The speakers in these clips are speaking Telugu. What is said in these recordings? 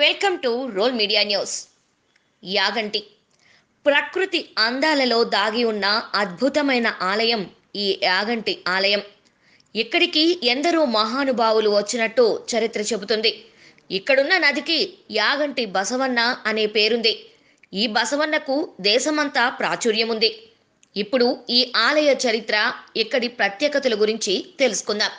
welcome to role media news Yaganti ప్రకృతి అందాలలో దాగి ఉన్న అద్భుతమైన ఆలయం ఈ యాగంటి ఆలయం ఇక్కడికి ఎందరో మహానుభావులు వచ్చినట్టు చరిత్ర చెబుతుంది ఇక్కడున్న నదికి యాగంటి బసవన్న అనే పేరుంది ఈ బసవన్నకు దేశమంతా ప్రాచుర్యముంది ఇప్పుడు ఈ ఆలయ చరిత్ర ఇక్కడి ప్రత్యేకతల గురించి తెలుసుకుందాం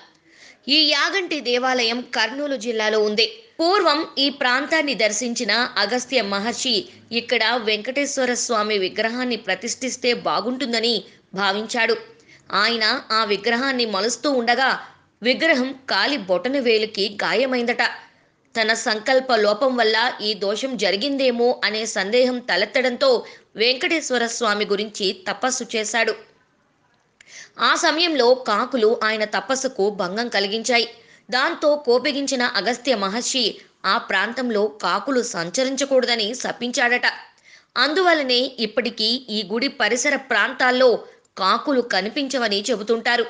ఈ యాగంటి దేవాలయం కర్నూలు జిల్లాలో ఉంది పూర్వం ఈ ప్రాంతాన్ని దర్శించిన అగస్త్య మహర్షి ఇక్కడ వెంకటేశ్వర స్వామి విగ్రహాన్ని ప్రతిష్ఠిస్తే బాగుంటుందని భావించాడు ఆయన ఆ విగ్రహాన్ని మలుస్తూ ఉండగా విగ్రహం కాలి బొటన వేలుకి గాయమైందట తన సంకల్ప లోపం వల్ల ఈ దోషం జరిగిందేమో అనే సందేహం తలెత్తడంతో వెంకటేశ్వర స్వామి గురించి తపస్సు చేశాడు ఆ సమయంలో కాకులు ఆయన తపస్సుకు భంగం కలిగించాయి దాంతో కోపగించిన అగస్త్య మహర్షి ఆ ప్రాంతంలో కాకులు సంచరించకూడదని శపించాడట అందువలనే ఇప్పటికీ ఈ గుడి పరిసర ప్రాంతాల్లో కాకులు కనిపించవని చెబుతుంటారు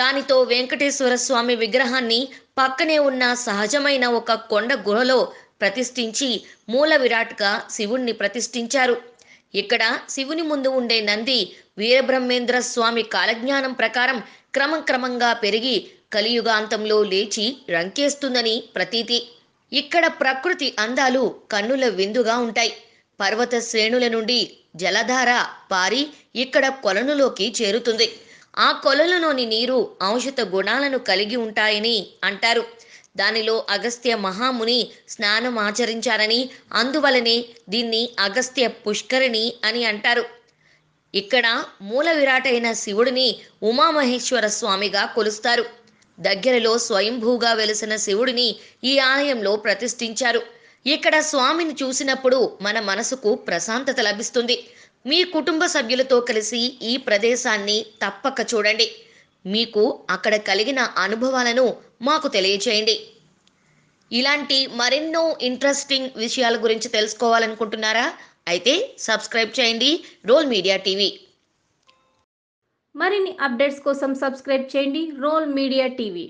దానితో వెంకటేశ్వర స్వామి విగ్రహాన్ని పక్కనే ఉన్న సహజమైన ఒక కొండ గుహలో ప్రతిష్ఠించి మూల విరాట్గా శివుణ్ణి ప్రతిష్ఠించారు ఇక్కడ శివుని ముందు ఉండే నంది వీరబ్రహ్మేంద్ర స్వామి కాలజ్ఞానం ప్రకారం క్రమక్రమంగా పెరిగి కలియుగాంతంలో లేచి రంకేస్తుందని ప్రతీతి ఇక్కడ ప్రకృతి అందాలు కన్నుల విందుగా ఉంటాయి పర్వత శ్రేణుల నుండి జలధార పారి ఇక్కడ కొలనులోకి చేరుతుంది ఆ కొలనులోని నీరు ఔషధ గుణాలను కలిగి ఉంటాయని అంటారు దానిలో అగస్త్య మహాముని స్నానం ఆచరించారని అందువలనే దీన్ని అగస్త్య పుష్కరిణి అని అంటారు ఇక్కడ మూల విరాటైన శివుడిని ఉమామహేశ్వర స్వామిగా కొలుస్తారు దగ్గరలో స్వయంభూగా వెలిసిన శివుడిని ఈ ఆలయంలో ప్రతిష్ఠించారు ఇక్కడ స్వామిని చూసినప్పుడు మన మనసుకు ప్రశాంతత లభిస్తుంది మీ కుటుంబ సభ్యులతో కలిసి ఈ ప్రదేశాన్ని తప్పక చూడండి మీకు అక్కడ కలిగిన అనుభవాలను మాకు తెలియచేయండి ఇలాంటి మరెన్నో ఇంట్రెస్టింగ్ విషయాల గురించి తెలుసుకోవాలనుకుంటున్నారా అయితే సబ్స్క్రైబ్ చేయండి రోల్ మీడియా టీవీ మరిన్ని అప్డేట్స్ కోసం సబ్స్క్రైబ్ చేయండి రోల్ మీడియా టీవీ